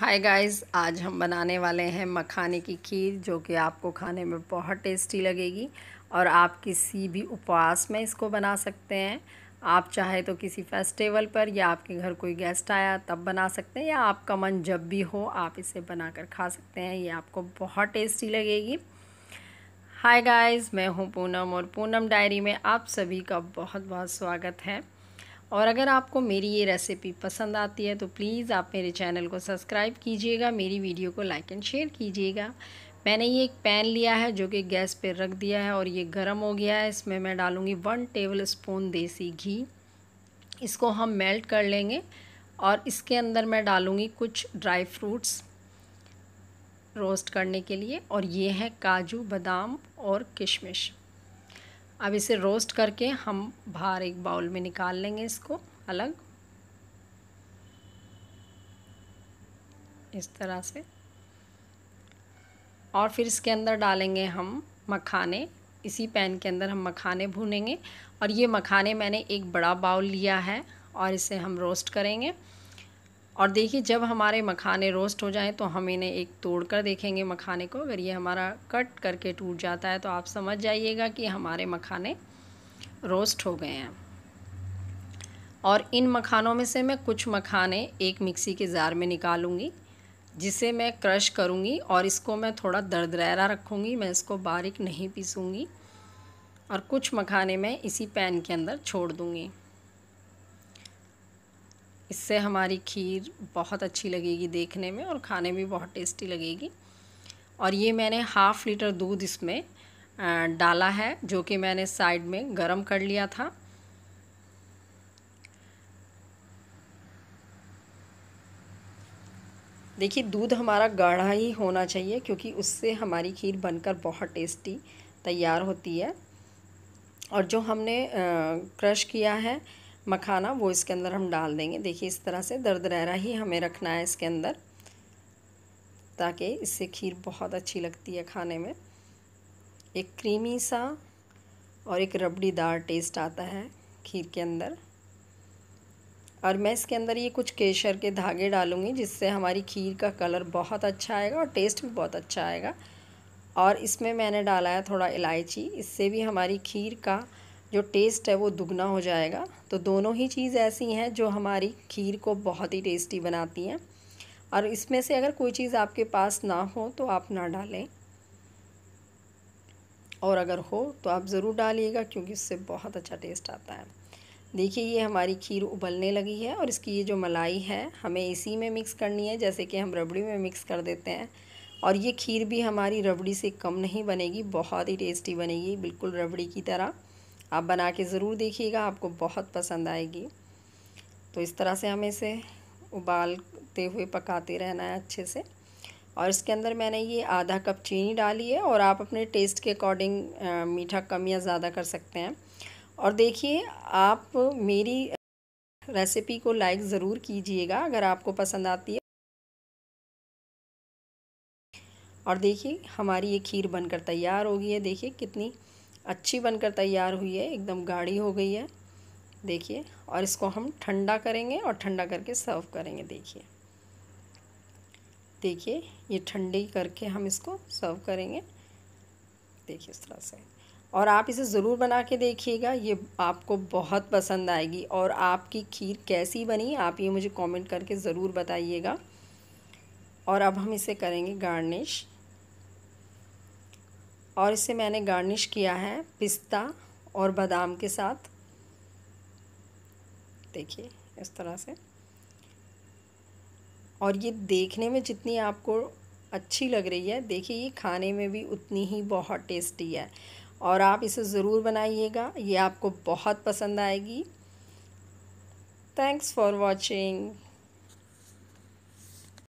hi guys आज हम बनाने वाले हैं मखाने की खीर जो कि आपको खाने में बहुत टेस्टी लगेगी और आप किसी भी उपवास में इसको बना सकते हैं आप चाहे तो किसी फेस्टिवल पर या आपके घर कोई गेस्ट आया तब बना सकते हैं या आपका मन जब भी हो आप इसे बनाकर खा सकते हैं ये आपको बहुत टेस्टी लगेगी हाय गाइस मैं हूँ पूनम और पूनम डायरी में आप सभी का बहुत बहुत स्वागत है और अगर आपको मेरी ये रेसिपी पसंद आती है तो प्लीज़ आप मेरे चैनल को सब्सक्राइब कीजिएगा मेरी वीडियो को लाइक एंड शेयर कीजिएगा मैंने ये एक पैन लिया है जो कि गैस पर रख दिया है और ये गर्म हो गया है इसमें मैं डालूँगी वन टेबल स्पून देसी घी इसको हम मेल्ट कर लेंगे और इसके अंदर मैं डालूँगी कुछ ड्राई फ्रूट्स रोस्ट करने के लिए और ये है काजू बादाम और किशमिश अब इसे रोस्ट करके हम बाहर एक बाउल में निकाल लेंगे इसको अलग इस तरह से और फिर इसके अंदर डालेंगे हम मखाने इसी पैन के अंदर हम मखाने भूनेंगे और ये मखाने मैंने एक बड़ा बाउल लिया है और इसे हम रोस्ट करेंगे और देखिए जब हमारे मखाने रोस्ट हो जाएं तो हम इन्हें एक तोड़ कर देखेंगे मखाने को अगर ये हमारा कट करके टूट जाता है तो आप समझ जाइएगा कि हमारे मखाने रोस्ट हो गए हैं और इन मखानों में से मैं कुछ मखाने एक मिक्सी के जार में निकालूंगी जिसे मैं क्रश करूंगी और इसको मैं थोड़ा दरदरा रखूंगी मैं इसको बारीक नहीं पीसूंगी और कुछ मखाने मैं इसी पैन के अंदर छोड़ दूंगी इससे हमारी खीर बहुत अच्छी लगेगी देखने में और खाने में बहुत टेस्टी लगेगी और ये मैंने हाफ़ लीटर दूध इसमें डाला है जो कि मैंने साइड में गरम कर लिया था देखिए दूध हमारा गाढ़ा ही होना चाहिए क्योंकि उससे हमारी खीर बनकर बहुत टेस्टी तैयार होती है और जो हमने क्रश किया है मखाना वो इसके अंदर हम डाल देंगे देखिए इस तरह से दर्द रह ही हमें रखना है इसके अंदर ताकि इससे खीर बहुत अच्छी लगती है खाने में एक क्रीमी सा और एक रबड़ीदार टेस्ट आता है खीर के अंदर और मैं इसके अंदर ये कुछ केसर के धागे डालूँगी जिससे हमारी खीर का कलर बहुत अच्छा आएगा और टेस्ट भी बहुत अच्छा आएगा और इसमें मैंने डाला है थोड़ा इलायची इससे भी हमारी खीर का जो टेस्ट है वो दुगना हो जाएगा तो दोनों ही चीज़ ऐसी हैं जो हमारी खीर को बहुत ही टेस्टी बनाती हैं और इसमें से अगर कोई चीज़ आपके पास ना हो तो आप ना डालें और अगर हो तो आप ज़रूर डालिएगा क्योंकि इससे बहुत अच्छा टेस्ट आता है देखिए ये हमारी खीर उबलने लगी है और इसकी ये जो मलाई है हमें इसी में मिक्स करनी है जैसे कि हम रबड़ी में मिक्स कर देते हैं और ये खीर भी हमारी रबड़ी से कम नहीं बनेगी बहुत ही टेस्टी बनेगी बिल्कुल रबड़ी की तरह आप बना के ज़रूर देखिएगा आपको बहुत पसंद आएगी तो इस तरह से हमें इसे उबालते हुए पकाते रहना है अच्छे से और इसके अंदर मैंने ये आधा कप चीनी डाली है और आप अपने टेस्ट के अकॉर्डिंग मीठा कम या ज़्यादा कर सकते हैं और देखिए आप मेरी रेसिपी को लाइक ज़रूर कीजिएगा अगर आपको पसंद आती है और देखिए हमारी ये खीर बनकर तैयार हो गई है देखिए कितनी अच्छी बनकर तैयार हुई है एकदम गाढ़ी हो गई है देखिए और इसको हम ठंडा करेंगे और ठंडा करके सर्व करेंगे देखिए देखिए ये ठंडी करके हम इसको सर्व करेंगे देखिए इस तरह से और आप इसे ज़रूर बना के देखिएगा ये आपको बहुत पसंद आएगी और आपकी खीर कैसी बनी आप ये मुझे कमेंट करके ज़रूर बताइएगा और अब हम इसे करेंगे गार्निश और इसे मैंने गार्निश किया है पिस्ता और बादाम के साथ देखिए इस तरह से और ये देखने में जितनी आपको अच्छी लग रही है देखिए ये खाने में भी उतनी ही बहुत टेस्टी है और आप इसे ज़रूर बनाइएगा ये आपको बहुत पसंद आएगी थैंक्स फॉर वॉचिंग